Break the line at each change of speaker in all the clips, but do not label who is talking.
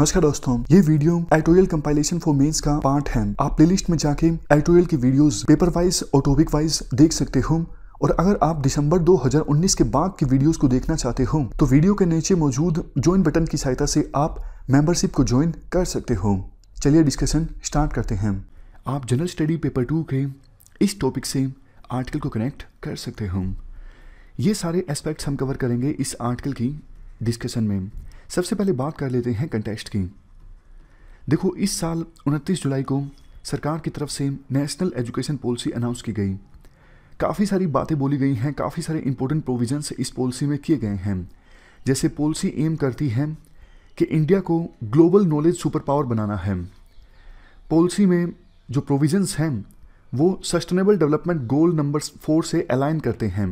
नमस्कार दोस्तों ये video editorial compilation for mains का पार्ट है आप प्लेलिस्ट में जाके एटोरियल की वीडियोस पेपर वाइज और टॉपिक वाइज देख सकते हो और अगर आप दिसंबर 2019 के बाद की वीडियोस को देखना चाहते हो तो वीडियो के नीचे मौजूद ज्वाइन बटन की सहायता से आप मेंबरशिप को ज्वाइन कर सकते हो चलिए डिस्कशन स्टार्ट करते हैं आप जनरल स्टडी पेपर टू के इस टॉपिक से आर्टिकल को कनेक्ट कर सकते हो ये सारे एस्पेक्ट्स हम कवर करेंगे इस आर्टिकल की डिस्कशन में सबसे पहले बात कर लेते हैं कंटेस्ट की देखो इस साल उनतीस जुलाई को सरकार की तरफ से नेशनल एजुकेशन पॉलिसी अनाउंस की गई काफ़ी सारी बातें बोली गई हैं काफ़ी सारे इंपॉर्टेंट प्रोविजंस इस पॉलिसी में किए गए हैं जैसे पॉलिसी एम करती है कि इंडिया को ग्लोबल नॉलेज सुपर पावर बनाना है पॉलिसी में जो प्रोविजंस हैं वो sustainable development goal number four से अलाइन करते हैं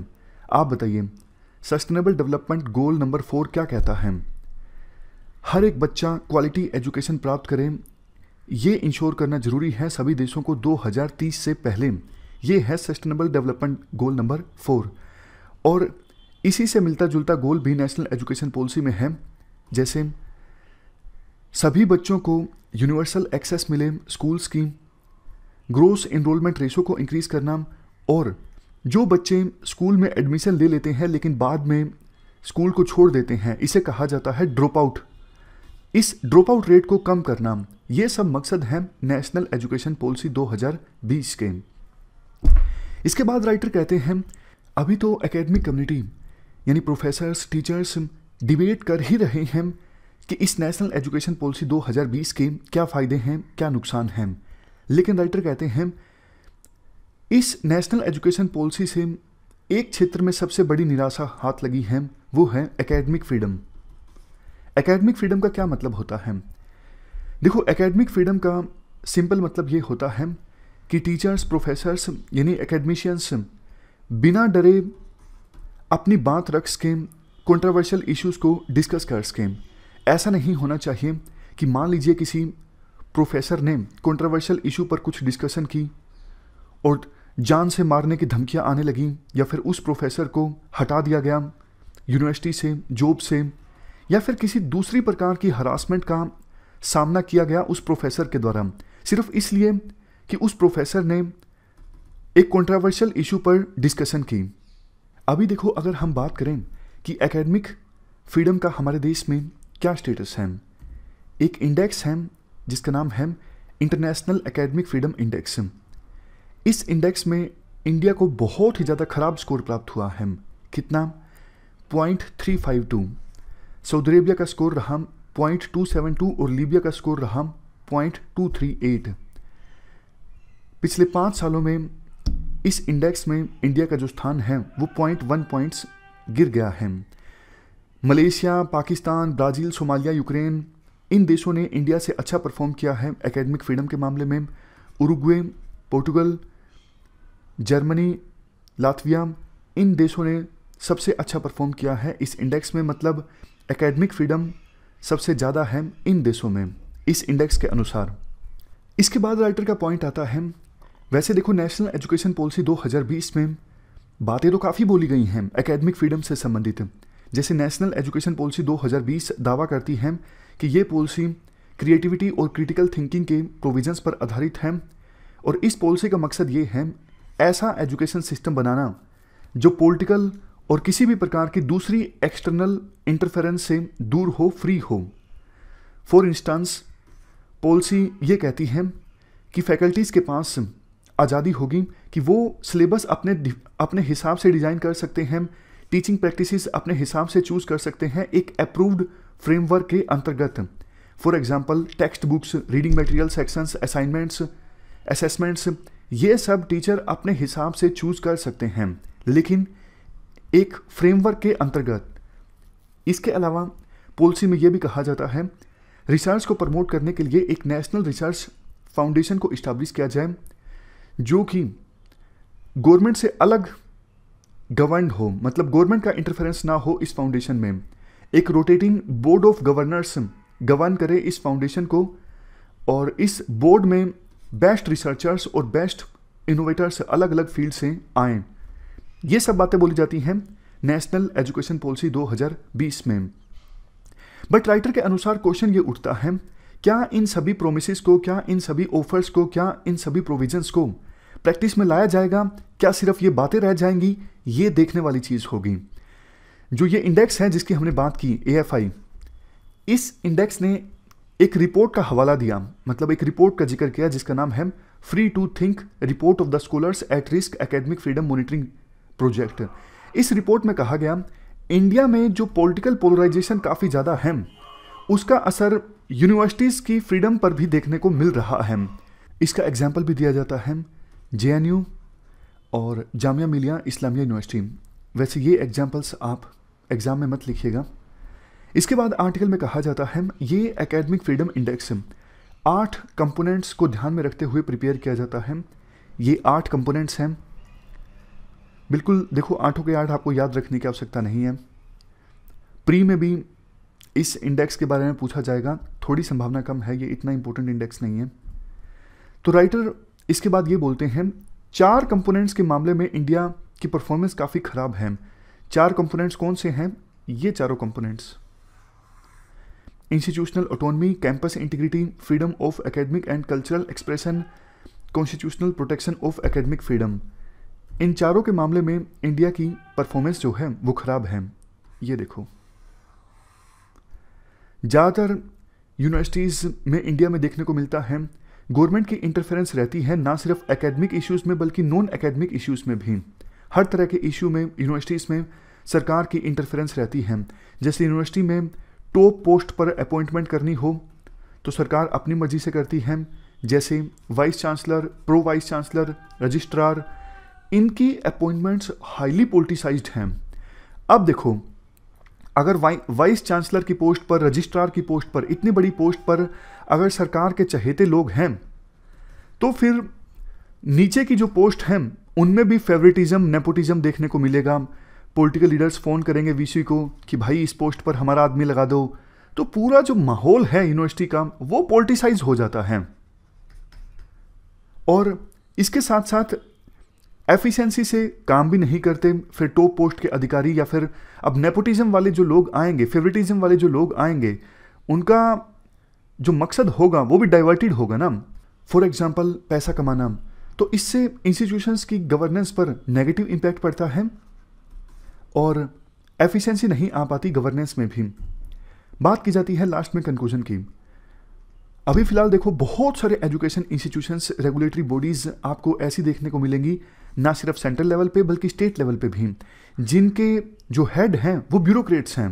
आप बताइए sustainable development goal number four क्या कहता है हर एक बच्चा क्वालिटी एजुकेशन प्राप्त करें ये इंश्योर करना जरूरी है सभी देशों को 2030 से पहले ये है sustainable development goal number four और इसी से मिलता जुलता गोल भी नेशनल एजुकेशन पॉलिसी में है जैसे सभी बच्चों को यूनिवर्सल एक्सेस मिले स्कूल्स की ग्रोस इनरोलमेंट रेशो को इंक्रीज़ करना और जो बच्चे स्कूल में एडमिशन ले लेते हैं लेकिन बाद में स्कूल को छोड़ देते हैं इसे कहा जाता है ड्रॉप आउट इस ड्रॉप आउट रेट को कम करना ये सब मकसद हैं नेशनल एजुकेशन पॉलिसी 2020 के इसके बाद राइटर कहते हैं अभी तो एकेडमिक कम्युनिटी यानी प्रोफेसर्स टीचर्स डिबेट कर ही रहे हैं कि इस नेशनल एजुकेशन पॉलिसी 2020 के क्या फ़ायदे हैं क्या नुकसान हैं लेकिन राइटर कहते हैं इस नेशनल एजुकेशन पॉलिसी से एक क्षेत्र में सबसे बड़ी निराशा हाथ लगी है वो है एकेडमिक फ्रीडम एकेडमिक फ्रीडम का क्या मतलब होता है देखो एकेडमिक फ्रीडम का सिंपल मतलब ये होता है कि टीचर्स प्रोफेसर्स यानी एकेडमिशियंस बिना डरे अपनी बात रख सकें कॉन्ट्रोवर्शियल इश्यूज़ को डिस्कस कर सकें ऐसा नहीं होना चाहिए कि मान लीजिए किसी प्रोफेसर ने कॉन्ट्रोवर्शियल इशू पर कुछ डिस्कशन की और जान से मारने की धमकियां आने लगी या फिर उस प्रोफेसर को हटा दिया गया यूनिवर्सिटी से जॉब से या फिर किसी दूसरी प्रकार की हरासमेंट का सामना किया गया उस प्रोफेसर के द्वारा सिर्फ इसलिए कि उस प्रोफेसर ने एक कंट्रावर्शियल इशू पर डिस्कशन की अभी देखो अगर हम बात करें कि एकेडमिक फ्रीडम का हमारे देश में क्या स्टेटस है एक इंडेक्स है जिसका नाम है इंटरनेशनल एकेडमिक फ्रीडम इंडेक्स इस इंडेक्स में इंडिया को बहुत ही ज़्यादा खराब स्कोर प्राप्त हुआ है कितना point three five two Saudi Arabia का स्कोर रहा पॉइंट टू सेवन टू और लीबिया का स्कोर रहा पॉइंट टू थ्री एट पिछले पाँच सालों में इस इंडेक्स में इंडिया का जो स्थान है वो पॉइंट वन पॉइंट्स गिर गया है Malaysia Pakistan Brazil Somalia Ukraine इन देशों ने इंडिया से अच्छा परफॉर्म किया है एकेडमिक फ्रीडम के मामले में उरुग्वे पोर्टुगल जर्मनी लातविया इन देशों ने सबसे अच्छा परफॉर्म किया है इस इंडेक्स में मतलब एकेडमिक फ्रीडम सबसे ज़्यादा है इन देशों में इस इंडेक्स के अनुसार इसके बाद राइटर का पॉइंट आता है वैसे देखो नेशनल एजुकेशन पॉलिसी 2020 में बातें तो काफ़ी बोली गई हैं एकेडमिक फ्रीडम से संबंधित जैसे नेशनल एजुकेशन पॉलिसी 2020 दावा करती है कि ये पॉलिसी क्रिएटिविटी और क्रिटिकल थिंकिंग के प्रोविजंस पर आधारित है और इस पॉलिसी का मकसद ये है ऐसा एजुकेशन सिस्टम बनाना जो पॉलिटिकल और किसी भी प्रकार की दूसरी एक्सटर्नल इंटरफेरेंस से दूर हो फ्री हो फॉर इंस्टांस पॉलिसी ये कहती है कि फैकल्टीज़ के पास आज़ादी होगी कि वो सिलेबस अपने अपने हिसाब से डिज़ाइन कर सकते हैं टीचिंग प्रैक्टिसेस अपने हिसाब से चूज़ कर सकते हैं एक अप्रूव्ड फ्रेमवर्क के अंतर्गत for example text books reading material sections assignments assessments ये सब टीचर अपने हिसाब से चूज़ कर सकते हैं लेकिन एक फ्रेमवर्क के अंतर्गत इसके अलावा पॉलिसी में यह भी कहा जाता है रिसर्च को प्रमोट करने के लिए एक नेशनल रिसर्च फाउंडेशन को इस्टाब्लिश किया जाए जो कि गवर्नमेंट से अलग गवर्न हो मतलब गवर्नमेंट का इंटरफेरेंस ना हो इस फाउंडेशन में एक rotating board of governors govern करे इस फाउंडेशन को और इस बोर्ड में बेस्ट रिसर्चर्स और बेस्ट इनोवेटर्स अलग अलग फील्ड से आएँ ये सब बातें बोली जाती हैं नेशनल एजुकेशन पॉलिसी 2020 में बट राइटर के अनुसार क्वेश्चन ये उठता है क्या इन सभी प्रोमिस को क्या इन सभी ऑफर्स को क्या इन सभी प्रोविजंस को प्रैक्टिस में लाया जाएगा क्या सिर्फ ये बातें रह जाएंगी ये देखने वाली चीज़ होगी जो ये इंडेक्स है जिसकी हमने बात की ए इस इंडेक्स ने एक रिपोर्ट का हवाला दिया मतलब एक रिपोर्ट का जिक्र किया जिसका नाम है free to think report of the scholars at risk academic freedom monitoring project इस रिपोर्ट में कहा गया इंडिया में जो पॉलिटिकल पोलराइजेशन काफ़ी ज़्यादा है उसका असर यूनिवर्सिटीज़ की फ्रीडम पर भी देखने को मिल रहा है इसका एग्जाम्पल भी दिया जाता है जे और जामिया मिलिया इस्लामिया यूनिवर्सिटी वैसे ये एग्जाम्पल्स आप एग्ज़ाम में मत लिखिएगा इसके बाद आर्टिकल में कहा जाता है ये एकेडमिक फ्रीडम इंडेक्स आठ कंपोनेंट्स को ध्यान में रखते हुए प्रिपेयर किया जाता है ये आठ कंपोनेंट्स हैं बिल्कुल देखो आठों के आठ आपको याद रखने की आवश्यकता नहीं है प्री में भी इस इंडेक्स के बारे में पूछा जाएगा थोड़ी संभावना कम है ये इतना इंपॉर्टेंट इंडेक्स नहीं है तो राइटर इसके बाद ये बोलते हैं चार कंपोनेंट्स के मामले में इंडिया की परफॉर्मेंस काफ़ी ख़राब है चार कंपोनेंट्स कौन से हैं ये चारों components institutional autonomy campus integrity freedom of academic and cultural expression constitutional protection of academic freedom इन चारों के मामले में इंडिया की परफॉर्मेंस जो है वो ख़राब है ये देखो ज़्यादातर यूनिवर्सिटीज़ में इंडिया में देखने को मिलता है गवर्नमेंट की इंटरफेरेंस रहती है ना सिर्फ एकेडमिक इश्यूज़ में बल्कि नॉन एकेडमिक इश्यूज़ में भी हर तरह के इशू में यूनिवर्सिटीज़ में सरकार की इंटरफेरेंस रहती है जैसे यूनिवर्सिटी में टॉप पोस्ट पर अपॉइंटमेंट करनी हो तो सरकार अपनी मर्जी से करती है जैसे vice chancellor pro vice chancellor registrar इनकी अपॉइंटमेंट्स हाईली पोलिटिसाइज्ड हैं अब देखो अगर वाइस चांसलर की पोस्ट पर रजिस्ट्रार की पोस्ट पर इतनी बड़ी पोस्ट पर अगर सरकार के चहेते लोग हैं तो फिर नीचे की जो पोस्ट हैं उनमें भी फेवरेटिज्म नेपोटिज्म देखने को मिलेगा पॉलिटिकल लीडर्स फ़ोन करेंगे वी को कि भाई इस पोस्ट पर हमारा आदमी लगा दो तो पूरा जो माहौल है यूनिवर्सिटी का वो पोलिटिसाइज हो जाता है और इसके साथ साथ एफिशिएंसी से काम भी नहीं करते फिर टॉप पोस्ट के अधिकारी या फिर अब नेपोटिज्म वाले जो लोग आएंगे फेवरेटिज्म वाले जो लोग आएंगे उनका जो मकसद होगा वो भी डाइवर्टेड होगा ना फॉर एग्जाम्पल पैसा कमाना तो इससे इंस्टीट्यूशंस की गवर्नेंस पर नेगेटिव इम्पैक्ट पड़ता है और एफिशिएंसी नहीं आ पाती गवर्नेंस में भी बात की जाती है लास्ट में कंक्लूजन की अभी फिलहाल देखो बहुत सारे एजुकेशन इंस्टीट्यूशंस रेगुलेटरी बॉडीज़ आपको ऐसी देखने को मिलेंगी ना सिर्फ सेंट्रल लेवल पे बल्कि स्टेट लेवल पे भी जिनके जो हेड हैं वो ब्यूरोक्रेट्स हैं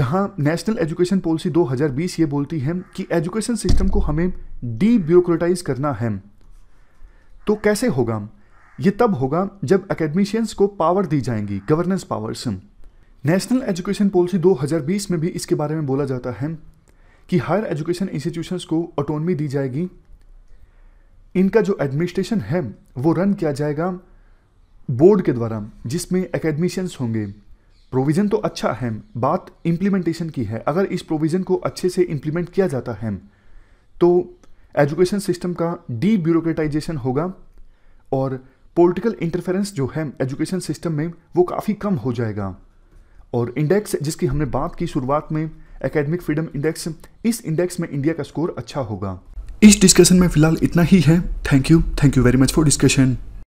जहां नेशनल एजुकेशन पॉलिसी 2020 ये बोलती है कि एजुकेशन सिस्टम को हमें डी ब्यूरोक्रेटाइज करना है तो कैसे होगा ये तब होगा जब अकेडमिशियंस को पावर दी जाएंगी governance powers national education policy 2020 में भी इसके बारे में बोला जाता है कि हायर एजुकेशन इंस्टीट्यूशंस को ऑटोनमी दी जाएगी इनका जो एडमिनिस्ट्रेशन है वो रन किया जाएगा बोर्ड के द्वारा जिसमें एकेडमिशियंस होंगे प्रोविज़न तो अच्छा है बात इम्प्लीमेंटेशन की है अगर इस प्रोविज़न को अच्छे से इम्प्लीमेंट किया जाता है तो एजुकेशन सिस्टम का डी ब्यूरोक्रेटाइजेशन होगा और पॉलिटिकल इंटरफेरेंस जो है एजुकेशन सिस्टम में वो काफ़ी कम हो जाएगा और इंडेक्स जिसकी हमने बात की शुरुआत में एकेडमिक फ्रीडम इंडेक्स इस इंडेक्स में इंडिया का स्कोर अच्छा होगा इस डिस्कशन में फिलहाल इतना ही है thank you thank you very much for discussion